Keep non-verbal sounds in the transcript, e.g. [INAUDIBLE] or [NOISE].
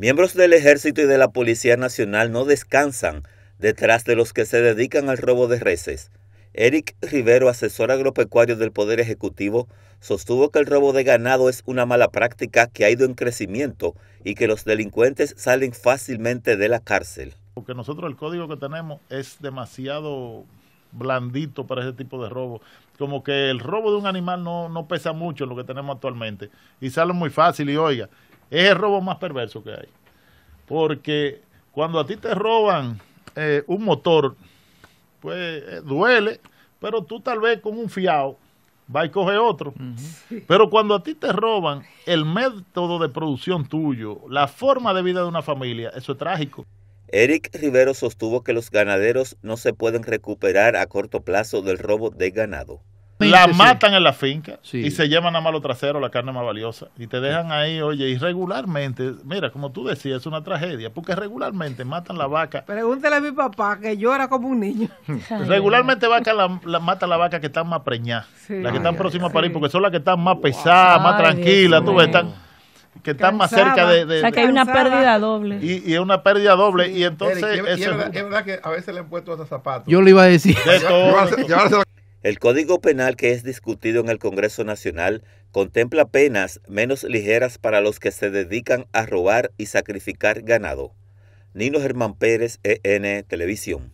Miembros del Ejército y de la Policía Nacional no descansan detrás de los que se dedican al robo de reses. Eric Rivero, asesor agropecuario del Poder Ejecutivo, sostuvo que el robo de ganado es una mala práctica que ha ido en crecimiento y que los delincuentes salen fácilmente de la cárcel. Porque nosotros el código que tenemos es demasiado blandito para ese tipo de robo. Como que el robo de un animal no, no pesa mucho en lo que tenemos actualmente y sale muy fácil y oiga, es el robo más perverso que hay. Porque cuando a ti te roban eh, un motor, pues eh, duele, pero tú tal vez con un fiao va y coge otro. Pero cuando a ti te roban el método de producción tuyo, la forma de vida de una familia, eso es trágico. Eric Rivero sostuvo que los ganaderos no se pueden recuperar a corto plazo del robo de ganado. La matan en la finca y se llevan a malo trasero la carne más valiosa. Y te dejan ahí, oye, y regularmente, mira, como tú decías, es una tragedia, porque regularmente matan la vaca. Pregúntale a mi papá, que yo era como un niño. [LAUGHS] [LAUGHS] regularmente vaca la, mata la vaca que está más preñada la que está próxima a parir, porque son las que están más pesadas, más tranquilas, están que están más cerca de, O sea, que hay una pérdida doble. Y, es una pérdida doble. y entonces. es, verdad, que a veces le han puesto esos zapatos. Yo le iba a decir. El Código Penal que es discutido en el Congreso Nacional contempla penas menos ligeras para los que se dedican a robar y sacrificar ganado. Nino Germán Pérez, EN Televisión.